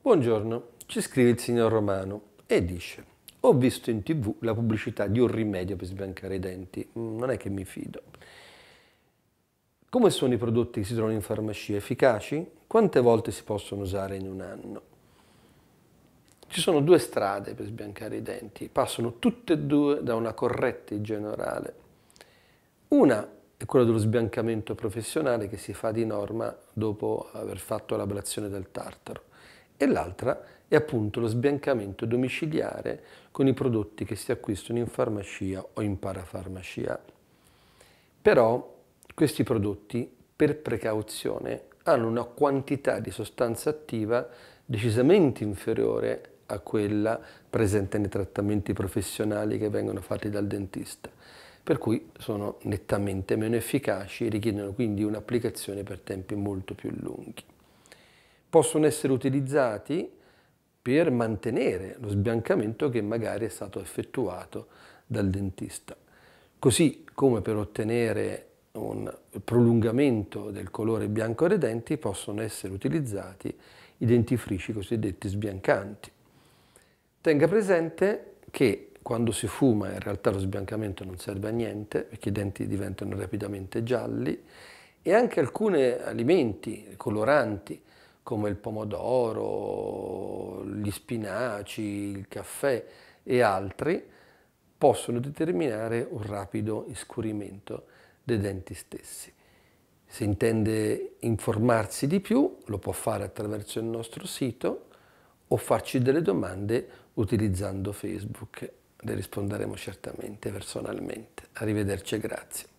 Buongiorno, ci scrive il signor Romano e dice ho visto in tv la pubblicità di un rimedio per sbiancare i denti, mm, non è che mi fido. Come sono i prodotti che si trovano in farmacia? Efficaci? Quante volte si possono usare in un anno? Ci sono due strade per sbiancare i denti, passano tutte e due da una corretta igiene orale. Una è quella dello sbiancamento professionale che si fa di norma dopo aver fatto l'ablazione del tartaro e l'altra è appunto lo sbiancamento domiciliare con i prodotti che si acquistano in farmacia o in parafarmacia. Però questi prodotti per precauzione hanno una quantità di sostanza attiva decisamente inferiore a quella presente nei trattamenti professionali che vengono fatti dal dentista, per cui sono nettamente meno efficaci e richiedono quindi un'applicazione per tempi molto più lunghi. Possono essere utilizzati per mantenere lo sbiancamento che magari è stato effettuato dal dentista, così come per ottenere un prolungamento del colore bianco dei denti possono essere utilizzati i dentifrici cosiddetti sbiancanti. Tenga presente che quando si fuma in realtà lo sbiancamento non serve a niente perché i denti diventano rapidamente gialli e anche alcuni alimenti coloranti come il pomodoro, gli spinaci, il caffè e altri possono determinare un rapido iscurimento dei denti stessi. Se intende informarsi di più lo può fare attraverso il nostro sito o farci delle domande utilizzando Facebook. Le risponderemo certamente personalmente. Arrivederci e grazie.